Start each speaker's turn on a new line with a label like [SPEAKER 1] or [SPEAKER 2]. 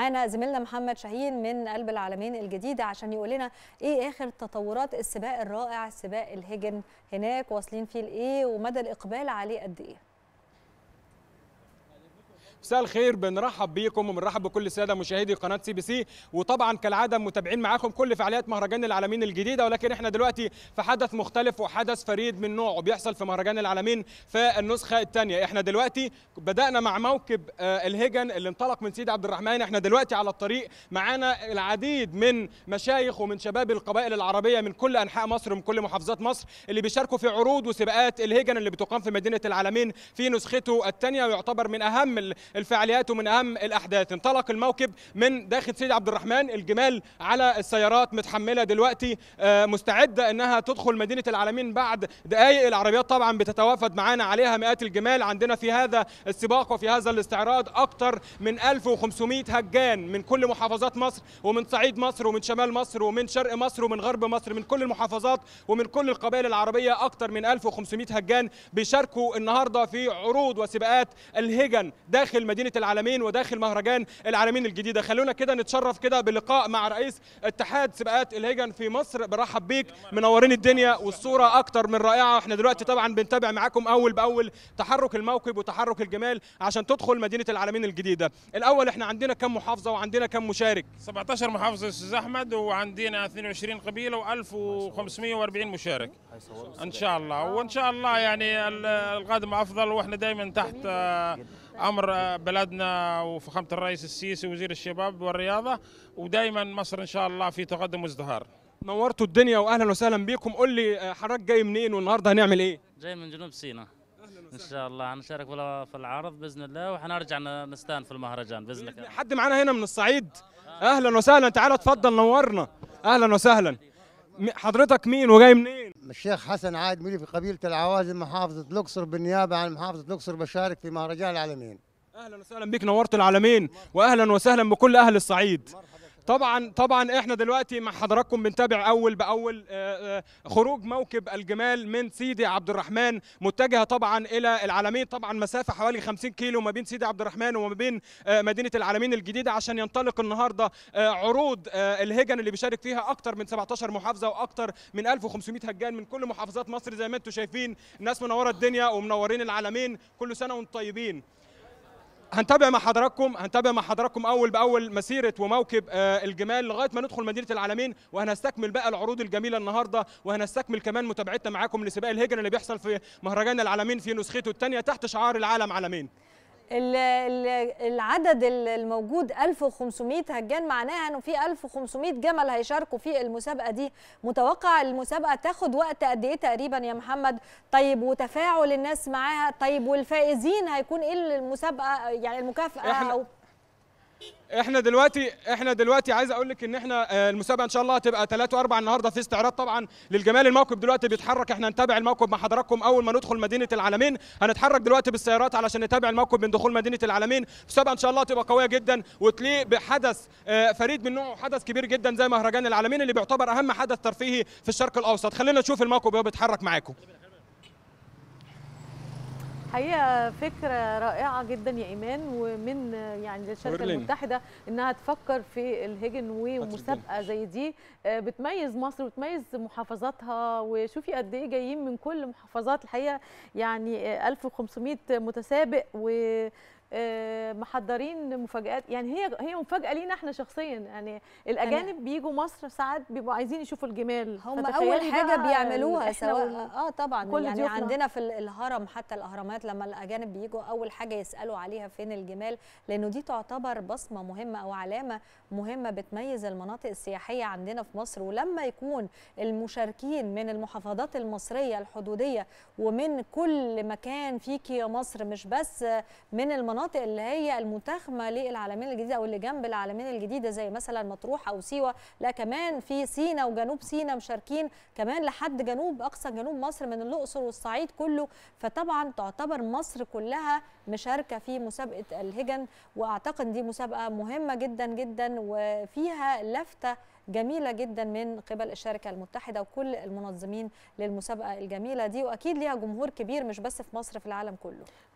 [SPEAKER 1] معانا زميلنا محمد شاهين من قلب العالمين الجديدة عشان يقول لنا ايه اخر تطورات السباق الرائع سباق الهجن هناك واصلين فيه لايه ومدى الاقبال عليه قد ايه
[SPEAKER 2] مساء الخير بنرحب بيكم وبنرحب بكل الساده مشاهدي قناه سي بي سي وطبعا كالعاده متابعين معاكم كل فعاليات مهرجان العالمين الجديده ولكن احنا دلوقتي في حدث مختلف وحدث فريد من نوعه بيحصل في مهرجان العالمين في النسخه الثانيه احنا دلوقتي بدانا مع موكب آه، الهجن اللي انطلق من سيدي عبد الرحمن احنا دلوقتي على الطريق معانا العديد من مشايخ ومن شباب القبائل العربيه من كل انحاء مصر ومن كل محافظات مصر اللي بيشاركوا في عروض وسباقات الهجن اللي بتقام في مدينه العالمين في نسخته الثانيه ويعتبر من اهم الفعاليات ومن اهم الاحداث انطلق الموكب من داخل سيدي عبد الرحمن الجمال على السيارات متحمله دلوقتي آه، مستعده انها تدخل مدينه العالمين بعد دقائق العربيات طبعا بتتوافد معانا عليها مئات الجمال عندنا في هذا السباق وفي هذا الاستعراض اكثر من 1500 هجان من كل محافظات مصر ومن صعيد مصر ومن شمال مصر ومن شرق مصر ومن غرب مصر من كل المحافظات ومن كل القبائل العربيه اكثر من 1500 هجان بيشاركوا النهارده في عروض وسباقات الهجن داخل داخل مدينه العالمين وداخل مهرجان العالمين الجديده خلونا كده نتشرف كده بلقاء مع رئيس اتحاد سباقات الهيجن في مصر برحب بيك منورين الدنيا والصوره اكتر من رائعه احنا دلوقتي طبعا بنتابع معاكم اول باول تحرك الموكب وتحرك الجمال عشان تدخل مدينه العالمين الجديده الاول احنا عندنا كم محافظه وعندنا كم مشارك 17 محافظه استاذ احمد وعندنا 22 قبيله و1540 مشارك ان شاء الله وان شاء الله يعني القادم افضل واحنا دائما تحت آه، امر آه، بلدنا وفخامه الرئيس السيسي وزير الشباب والرياضه ودائما مصر ان شاء الله في تقدم وازدهار. نورتوا الدنيا واهلا وسهلا بيكم قول لي آه، حضرتك جاي منين والنهارده هنعمل ايه؟ جاي من جنوب سيناء. ان شاء الله هنشارك في العرض باذن الله وحنرجع نستان في المهرجان باذن الله. حد معانا هنا من الصعيد؟ اهلا وسهلا تعالى اتفضل نورنا. اهلا وسهلا. حضرتك مين وجاي منين؟ الشيخ حسن عاد ملي في قبيلة العوازم محافظة الأقصر بالنيابة عن محافظة الأقصر بشارك في مهرجان العالمين اهلا وسهلا بك نورت العالمين واهلا وسهلا بكل اهل الصعيد مرحبا. طبعا طبعا احنا دلوقتي مع حضراتكم بنتابع اول باول آه، آه، خروج موكب الجمال من سيدي عبد الرحمن متجهه طبعا الى العالمين طبعا مسافه حوالي 50 كيلو ما بين سيدي عبد الرحمن وما بين آه، مدينه العالمين الجديده عشان ينطلق النهارده عروض الهجن اللي بيشارك فيها اكثر من 17 محافظه واكثر من 1500 هجان من كل محافظات مصر زي ما انتم شايفين ناس منوره الدنيا ومنورين العالمين كل سنه وانتم طيبين هنتابع مع حضراتكم هنتابع مع حضراتكم اول باول مسيره وموكب آه، الجمال لغايه ما ندخل مدينه العالمين وهنستكمل بقى العروض الجميله النهارده وهنستكمل كمان متابعتنا معاكم لسباق الهجره اللي بيحصل في مهرجان العالمين في نسخته الثانيه تحت شعار العالم عالمين
[SPEAKER 1] العدد الموجود 1500 هجان معناها انه في 1500 جمل هيشاركوا في المسابقه دي متوقع المسابقه تاخد وقت قد ايه تقريبا يا محمد طيب وتفاعل الناس معاها طيب والفائزين هيكون ايه المسابقه يعني المكافاه او
[SPEAKER 2] احنا دلوقتي احنا دلوقتي عايز اقول لك ان احنا آه، المسابقه ان شاء الله هتبقى 3 و4 النهارده في استعراض طبعا للجمال الموكب دلوقتي بيتحرك احنا هنتابع الموكب مع حضراتكم اول ما ندخل مدينه العالمين هنتحرك دلوقتي بالسيارات علشان نتابع الموكب من دخول مدينه العالمين المسابقه ان شاء الله هتبقى قويه جدا وتليق بحدث آه، فريد من نوعه حدث كبير جدا زي مهرجان العالمين اللي بيعتبر اهم حدث ترفيهي في الشرق الاوسط خلينا نشوف الموكب وهو بيتحرك معاكم
[SPEAKER 1] حقيقه فكره رائعه جدا يا ايمان ومن يعني الشركه المتحده انها تفكر في الهيجن ومسابقه زي دي آه، بتميز مصر وتميز محافظاتها وشوفي قد ايه جايين من كل محافظات الحقيقه يعني 1500 آه، متسابق و آه، محضرين مفاجآت يعني هي هي مفاجأة لينا احنا شخصيا يعني الأجانب بيجوا مصر ساعات بيبقوا عايزين يشوفوا الجمال هم أول حاجة بيعملوها سواء آه،, اه طبعا كل يعني ديوفنا. عندنا في الهرم حتى الأهرامات لما الأجانب بيجوا أول حاجة يسألوا عليها فين الجمال لأنه دي تعتبر بصمة مهمة أو علامة مهمة بتميز المناطق السياحية عندنا في مصر ولما يكون المشاركين من المحافظات المصرية الحدودية ومن كل مكان فيك يا مصر مش بس من المناطق المناطق اللي هي المتاخمه للعالمين الجديده او اللي جنب العالمين الجديده زي مثلا مطروح او سيوه لا كمان في سينا وجنوب سينا مشاركين كمان لحد جنوب اقصى جنوب مصر من الاقصر والصعيد كله فطبعا تعتبر مصر كلها مشاركه في مسابقه الهجن واعتقد دي مسابقه مهمه جدا جدا وفيها لفته جميله جدا من قبل الشركه المتحده وكل المنظمين للمسابقه الجميله دي واكيد ليها جمهور كبير مش بس في مصر في العالم كله